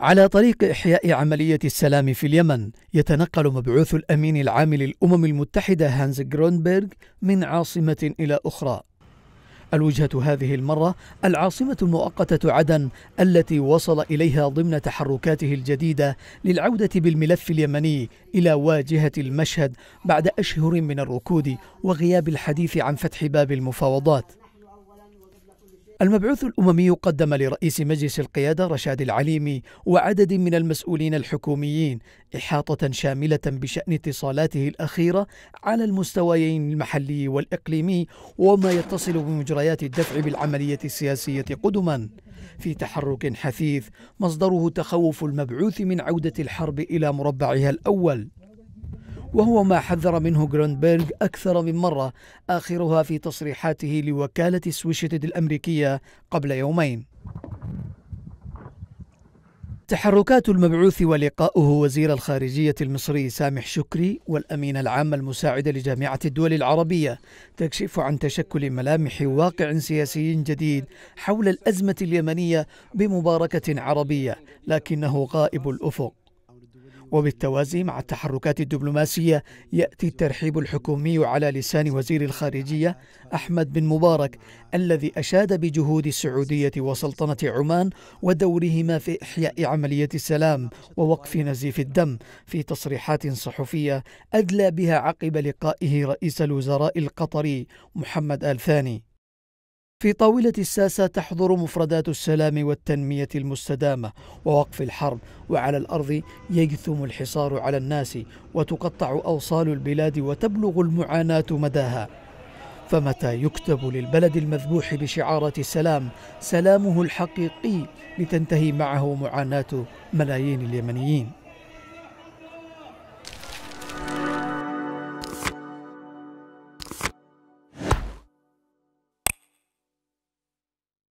على طريق إحياء عملية السلام في اليمن يتنقل مبعوث الأمين العام للأمم المتحدة هانز جرونبرغ من عاصمة إلى أخرى الوجهة هذه المرة العاصمة المؤقتة عدن التي وصل إليها ضمن تحركاته الجديدة للعودة بالملف اليمني إلى واجهة المشهد بعد أشهر من الركود وغياب الحديث عن فتح باب المفاوضات المبعوث الأممي قدم لرئيس مجلس القيادة رشاد العليمي وعدد من المسؤولين الحكوميين إحاطة شاملة بشأن اتصالاته الأخيرة على المستويين المحلي والإقليمي وما يتصل بمجريات الدفع بالعملية السياسية قدما في تحرك حثيث مصدره تخوف المبعوث من عودة الحرب إلى مربعها الأول وهو ما حذر منه جرونبرغ أكثر من مرة آخرها في تصريحاته لوكالة سويشتد الأمريكية قبل يومين تحركات المبعوث ولقاؤه وزير الخارجية المصري سامح شكري والأمين العام المساعد لجامعة الدول العربية تكشف عن تشكل ملامح واقع سياسي جديد حول الأزمة اليمنية بمباركة عربية لكنه غائب الأفق وبالتوازي مع التحركات الدبلوماسية يأتي الترحيب الحكومي على لسان وزير الخارجية أحمد بن مبارك الذي أشاد بجهود السعودية وسلطنة عمان ودورهما في إحياء عملية السلام ووقف نزيف الدم في تصريحات صحفية أدلى بها عقب لقائه رئيس الوزراء القطري محمد آل ثاني في طاولة الساسة تحضر مفردات السلام والتنمية المستدامة ووقف الحرب وعلى الأرض يجثم الحصار على الناس وتقطع أوصال البلاد وتبلغ المعاناة مداها فمتى يكتب للبلد المذبوح بشعارة السلام سلامه الحقيقي لتنتهي معه معاناة ملايين اليمنيين